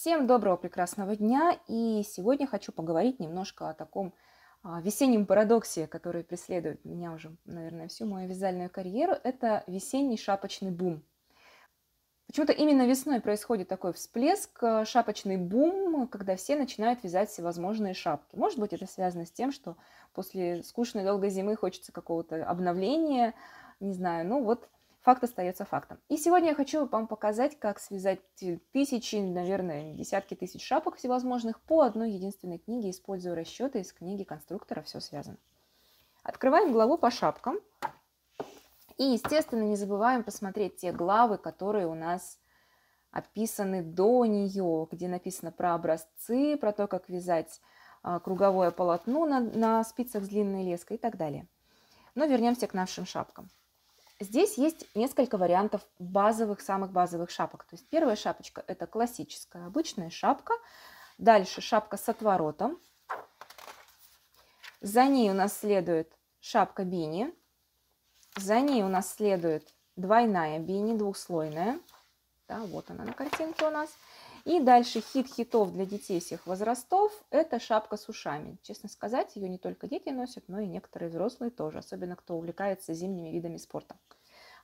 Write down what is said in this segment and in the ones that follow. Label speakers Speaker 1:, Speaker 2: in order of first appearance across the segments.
Speaker 1: Всем доброго, прекрасного дня. И сегодня хочу поговорить немножко о таком а, весеннем парадоксе, который преследует меня уже, наверное, всю мою вязальную карьеру. Это весенний шапочный бум. Почему-то именно весной происходит такой всплеск, э, шапочный бум, когда все начинают вязать всевозможные шапки. Может быть, это связано с тем, что после скучной долгой зимы хочется какого-то обновления, не знаю. Ну вот факт остается фактом. И сегодня я хочу вам показать, как связать э, тысячи, наверное, десятки тысяч шапок всевозможных по одной единственной книге, используя расчеты из книги конструктора «Все связано». Открываем главу по шапкам. И, естественно, не забываем посмотреть те главы, которые у нас описаны до нее, где написано про образцы, про то, как вязать а, круговое полотно на, на спицах с длинной леской и так далее. Но вернемся к нашим шапкам. Здесь есть несколько вариантов базовых, самых базовых шапок. То есть первая шапочка – это классическая обычная шапка. Дальше шапка с отворотом. За ней у нас следует шапка бини. За ней у нас следует двойная бини, двухслойная. Да, вот она на картинке у нас. И дальше хит хитов для детей всех возрастов – это «Шапка с ушами». Честно сказать, ее не только дети носят, но и некоторые взрослые тоже, особенно кто увлекается зимними видами спорта.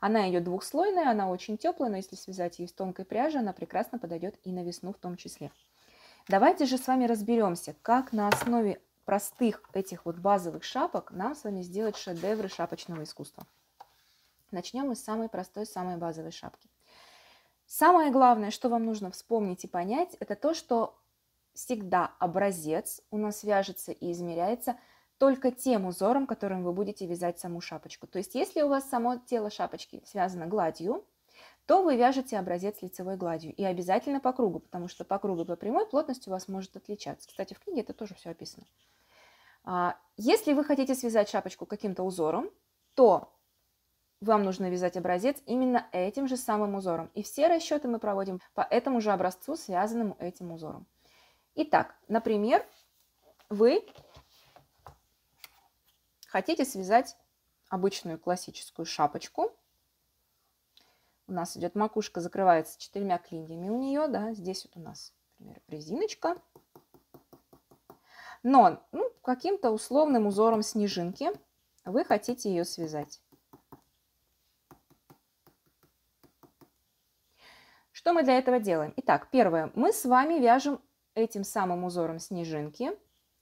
Speaker 1: Она ее двухслойная, она очень теплая, но если связать ее из тонкой пряжи, она прекрасно подойдет и на весну в том числе. Давайте же с вами разберемся, как на основе простых этих вот базовых шапок нам с вами сделать шедевры шапочного искусства. Начнем мы с самой простой, самой базовой шапки. Самое главное, что вам нужно вспомнить и понять, это то, что всегда образец у нас вяжется и измеряется только тем узором, которым вы будете вязать саму шапочку. То есть если у вас само тело шапочки связано гладью, то вы вяжете образец лицевой гладью и обязательно по кругу, потому что по кругу и по прямой плотность у вас может отличаться. Кстати, в книге это тоже все описано. А, если вы хотите связать шапочку каким-то узором, то вам нужно вязать образец именно этим же самым узором. И все расчеты мы проводим по этому же образцу, связанному этим узором. Итак, например, вы хотите связать обычную классическую шапочку. У нас идет макушка, закрывается четырьмя клиньями у нее, да, здесь вот у нас, например, резиночка. Но ну, каким-то условным узором снежинки вы хотите ее связать. Что мы для этого делаем? Итак, первое. Мы с вами вяжем этим самым узором снежинки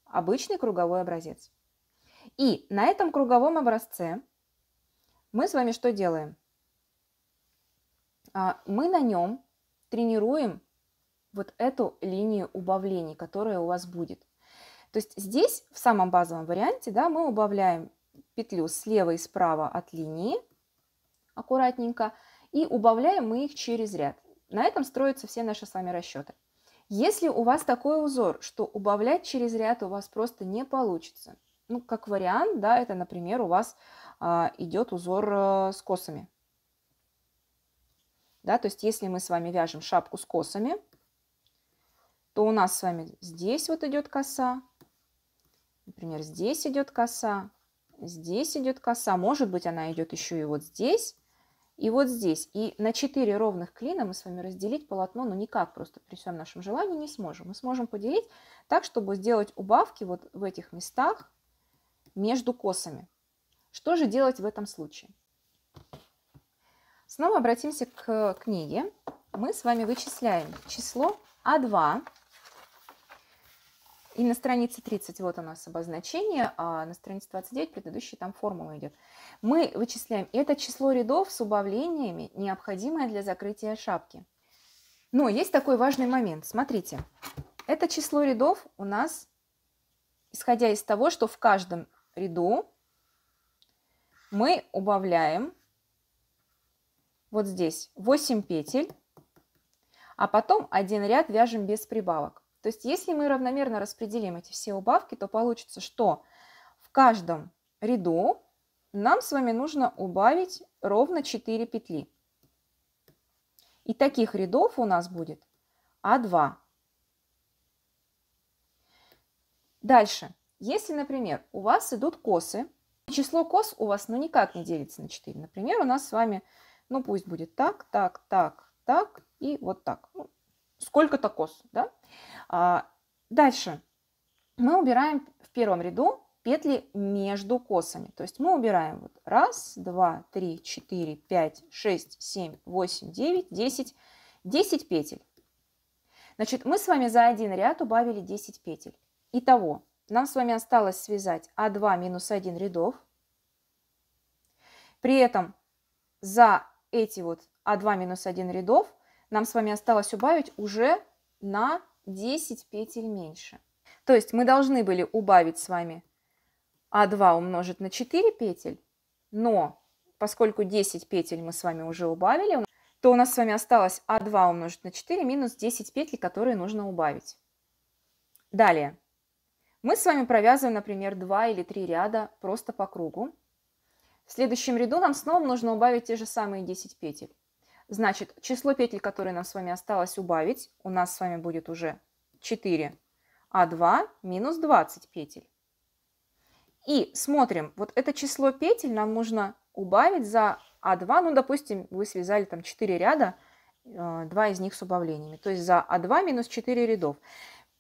Speaker 1: обычный круговой образец. И на этом круговом образце мы с вами что делаем? А, мы на нем тренируем вот эту линию убавлений, которая у вас будет. То есть здесь в самом базовом варианте да, мы убавляем петлю слева и справа от линии аккуратненько и убавляем мы их через ряд. На этом строятся все наши с вами расчеты. Если у вас такой узор, что убавлять через ряд у вас просто не получится, ну, как вариант, да, это, например, у вас э, а, идет узор э, с косами. Да, то есть если мы с вами вяжем шапку с косами, то у нас с вами здесь вот идет коса, например, здесь идет коса, здесь идет коса, может быть, она идет еще и вот здесь, и вот здесь. И на 4 ровных клина мы с вами разделить полотно, ну никак просто при всем нашем желании не сможем. Мы сможем поделить так, чтобы сделать убавки вот в этих местах между косами. Что же делать в этом случае? Снова обратимся к книге. Мы с вами вычисляем число А2 и на странице 30 вот у нас обозначение, а на странице 29 предыдущая там формула идет. Мы вычисляем это число рядов с убавлениями, необходимое для закрытия шапки. Но есть такой важный момент. Смотрите, это число рядов у нас, исходя из того, что в каждом ряду мы убавляем вот здесь 8 петель, а потом один ряд вяжем без прибавок. То есть если мы равномерно распределим эти все убавки, то получится, что в каждом ряду нам с вами нужно убавить ровно 4 петли. И таких рядов у нас будет А2. Дальше. Если, например, у вас идут косы, число кос у вас ну никак не делится на 4. Например, у нас с вами, ну пусть будет так, так, так, так и вот так. Ну, сколько-то кос, да? А, дальше мы убираем в первом ряду петли между косами. То есть мы убираем вот 1, 2, 3, 4, 5, 6, 7, 8, 9, 10, 10 петель. Значит, мы с вами за один ряд убавили 10 петель. Итого, нам с вами осталось связать А2 минус 1 рядов. При этом за эти вот А2 минус 1 рядов нам с вами осталось убавить уже на 10 петель меньше. То есть мы должны были убавить с вами А2 умножить на 4 петель, но поскольку 10 петель мы с вами уже убавили, то у нас с вами осталось А2 умножить на 4 минус 10 петель, которые нужно убавить. Далее. Мы с вами провязываем, например, 2 или 3 ряда просто по кругу. В следующем ряду нам снова нужно убавить те же самые 10 петель. Значит, число петель, которые нам с вами осталось убавить, у нас с вами будет уже 4. А 2 минус 20 петель. И смотрим, вот это число петель нам нужно убавить за А2. Ну, допустим, вы связали там 4 ряда, 2 э, из них с убавлениями. То есть за А2 минус 4 рядов.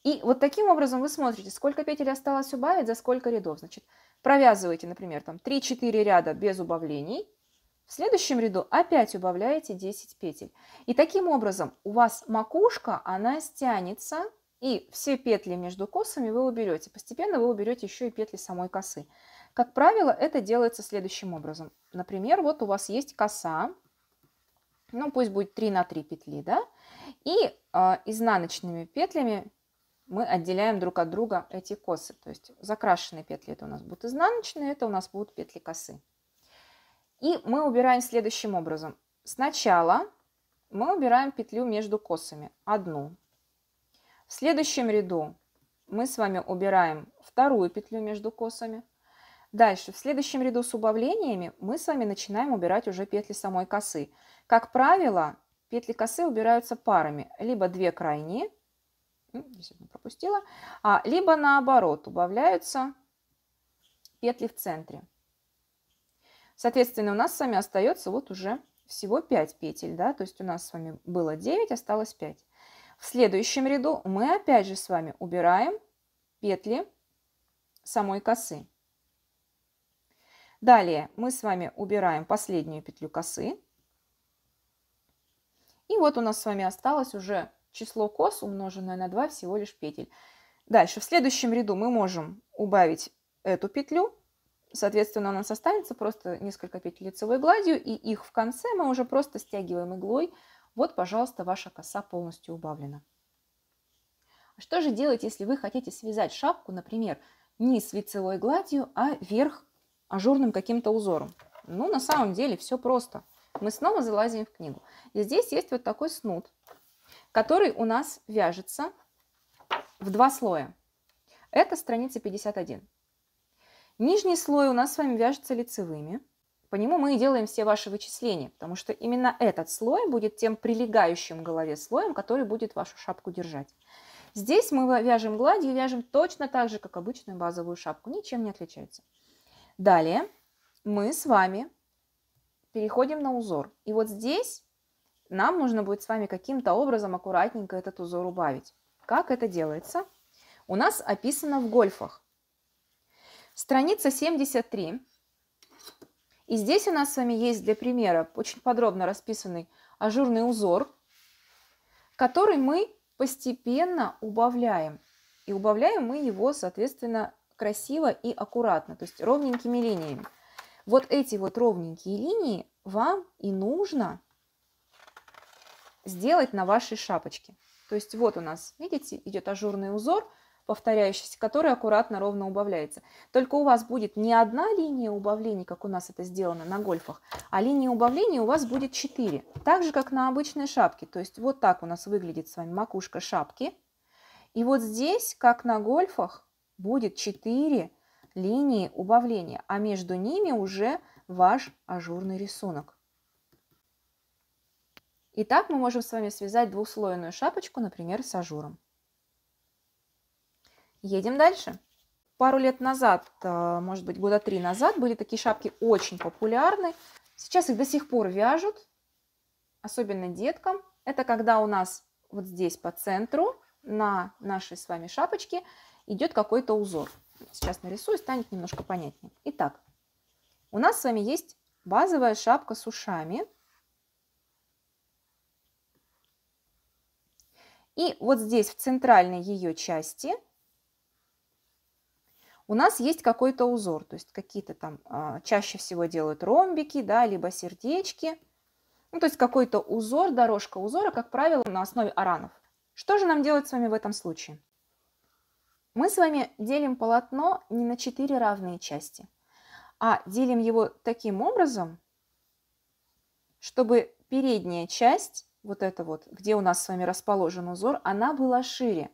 Speaker 1: И вот таким образом вы смотрите, сколько петель осталось убавить, за сколько рядов. Значит, провязываете, например, там 3-4 ряда без убавлений – в следующем ряду опять убавляете 10 петель. И таким образом у вас макушка, она стянется, и все петли между косами вы уберете. Постепенно вы уберете еще и петли самой косы. Как правило, это делается следующим образом. Например, вот у вас есть коса, ну пусть будет 3 на 3 петли, да, и э, изнаночными петлями мы отделяем друг от друга эти косы. То есть закрашенные петли это у нас будут изнаночные, это у нас будут петли косы. И мы убираем следующим образом. Сначала мы убираем петлю между косами, одну. В следующем ряду мы с вами убираем вторую петлю между косами. Дальше, в следующем ряду с убавлениями мы с вами начинаем убирать уже петли самой косы. Как правило, петли косы убираются парами, либо две крайние, (я пропустила, а, либо наоборот, убавляются петли в центре. Соответственно, у нас с вами остается вот уже всего 5 петель, да, то есть у нас с вами было 9, осталось 5. В следующем ряду мы опять же с вами убираем петли самой косы. Далее мы с вами убираем последнюю петлю косы. И вот у нас с вами осталось уже число кос, умноженное на 2, всего лишь петель. Дальше в следующем ряду мы можем убавить эту петлю Соответственно, у нас останется просто несколько петель лицевой гладью, и их в конце мы уже просто стягиваем иглой. Вот, пожалуйста, ваша коса полностью убавлена. А что же делать, если вы хотите связать шапку, например, не с лицевой гладью, а верх ажурным каким-то узором? Ну, на самом деле все просто. Мы снова залазим в книгу. И здесь есть вот такой снуд, который у нас вяжется в два слоя. Это страница 51. Нижний слой у нас с вами вяжется лицевыми. По нему мы и делаем все ваши вычисления, потому что именно этот слой будет тем прилегающим к голове слоем, который будет вашу шапку держать. Здесь мы вяжем гладью, вяжем точно так же, как обычную базовую шапку. Ничем не отличается. Далее мы с вами переходим на узор. И вот здесь нам нужно будет с вами каким-то образом аккуратненько этот узор убавить. Как это делается? У нас описано в гольфах. Страница 73. И здесь у нас с вами есть для примера очень подробно расписанный ажурный узор, который мы постепенно убавляем. И убавляем мы его, соответственно, красиво и аккуратно, то есть ровненькими линиями. Вот эти вот ровненькие линии вам и нужно сделать на вашей шапочке. То есть вот у нас, видите, идет ажурный узор – повторяющаяся, которая аккуратно ровно убавляется. Только у вас будет не одна линия убавлений, как у нас это сделано на гольфах, а линия убавлений у вас будет 4. Так же, как на обычной шапке. То есть вот так у нас выглядит с вами макушка шапки. И вот здесь, как на гольфах, будет 4 линии убавления, а между ними уже ваш ажурный рисунок. Итак, мы можем с вами связать двухслойную шапочку, например, с ажуром. Едем дальше. Пару лет назад, э, может быть, года три назад, были такие шапки очень популярны. Сейчас их до сих пор вяжут, особенно деткам. Это когда у нас вот здесь по центру на нашей с вами шапочке идет какой-то узор. Сейчас нарисую, станет немножко понятнее. Итак, у нас с вами есть базовая шапка с ушами. И вот здесь, в центральной ее части, у нас есть какой-то узор, то есть какие-то там а, чаще всего делают ромбики, да, либо сердечки. Ну, то есть какой-то узор, дорожка узора, как правило, на основе аранов. Что же нам делать с вами в этом случае? Мы с вами делим полотно не на четыре равные части, а делим его таким образом, чтобы передняя часть, вот эта вот, где у нас с вами расположен узор, она была шире.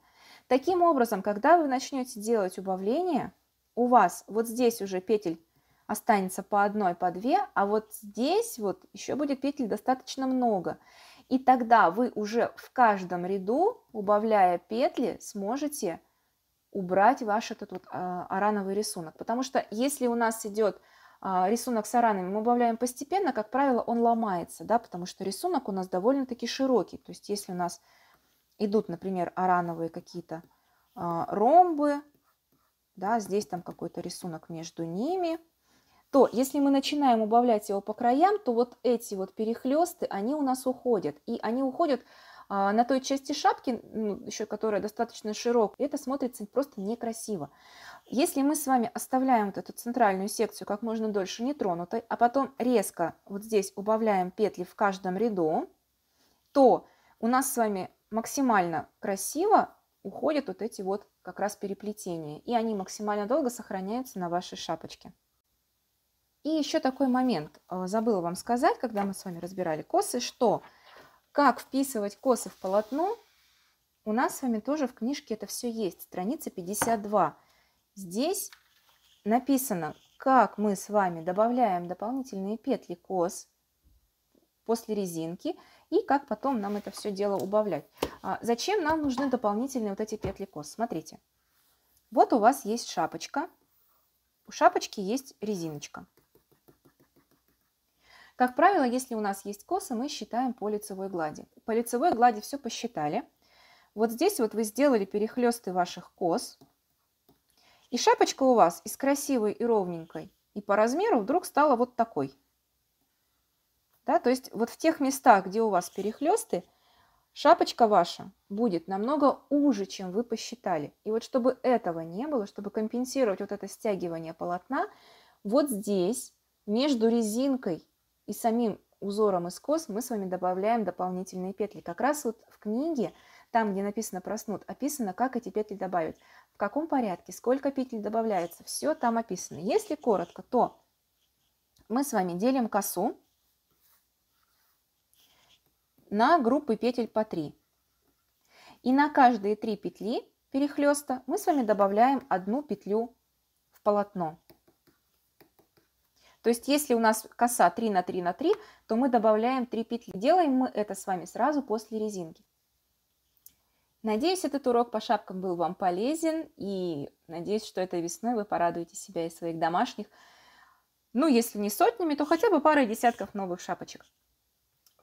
Speaker 1: Таким образом, когда вы начнете делать убавление, у вас вот здесь уже петель останется по одной, по две, а вот здесь вот еще будет петель достаточно много. И тогда вы уже в каждом ряду, убавляя петли, сможете убрать ваш этот вот а, арановый рисунок. Потому что если у нас идет а, рисунок с аранами, мы убавляем постепенно, как правило, он ломается, да, потому что рисунок у нас довольно-таки широкий. То есть если у нас идут, например, арановые какие-то а, ромбы, да, здесь там какой-то рисунок между ними, то если мы начинаем убавлять его по краям, то вот эти вот перехлесты, они у нас уходят. И они уходят а, на той части шапки, ну, еще которая достаточно широкая, это смотрится просто некрасиво. Если мы с вами оставляем вот эту центральную секцию как можно дольше нетронутой, а потом резко вот здесь убавляем петли в каждом ряду, то у нас с вами максимально красиво уходят вот эти вот как раз переплетение, и они максимально долго сохраняются на вашей шапочке. И еще такой момент, э, забыла вам сказать, когда мы с вами разбирали косы, что как вписывать косы в полотно, у нас с вами тоже в книжке это все есть, страница 52. Здесь написано, как мы с вами добавляем дополнительные петли кос после резинки – и как потом нам это все дело убавлять. А, зачем нам нужны дополнительные вот эти петли кос? Смотрите, вот у вас есть шапочка, у шапочки есть резиночка. Как правило, если у нас есть косы, мы считаем по лицевой глади. По лицевой глади все посчитали. Вот здесь вот вы сделали перехлесты ваших кос. И шапочка у вас из красивой и ровненькой и по размеру вдруг стала вот такой – да, то есть вот в тех местах, где у вас перехлесты, шапочка ваша будет намного уже, чем вы посчитали. И вот чтобы этого не было, чтобы компенсировать вот это стягивание полотна, вот здесь между резинкой и самим узором из кос мы с вами добавляем дополнительные петли. Как раз вот в книге, там, где написано «проснут», описано, как эти петли добавить, в каком порядке, сколько петель добавляется, все там описано. Если коротко, то мы с вами делим косу на группы петель по 3. И на каждые 3 петли перехлеста мы с вами добавляем одну петлю в полотно. То есть если у нас коса 3 на 3 на 3, то мы добавляем 3 петли. Делаем мы это с вами сразу после резинки. Надеюсь, этот урок по шапкам был вам полезен, и надеюсь, что этой весной вы порадуете себя и своих домашних, ну, если не сотнями, то хотя бы парой десятков новых шапочек.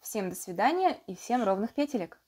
Speaker 1: Всем до свидания и всем ровных петелек!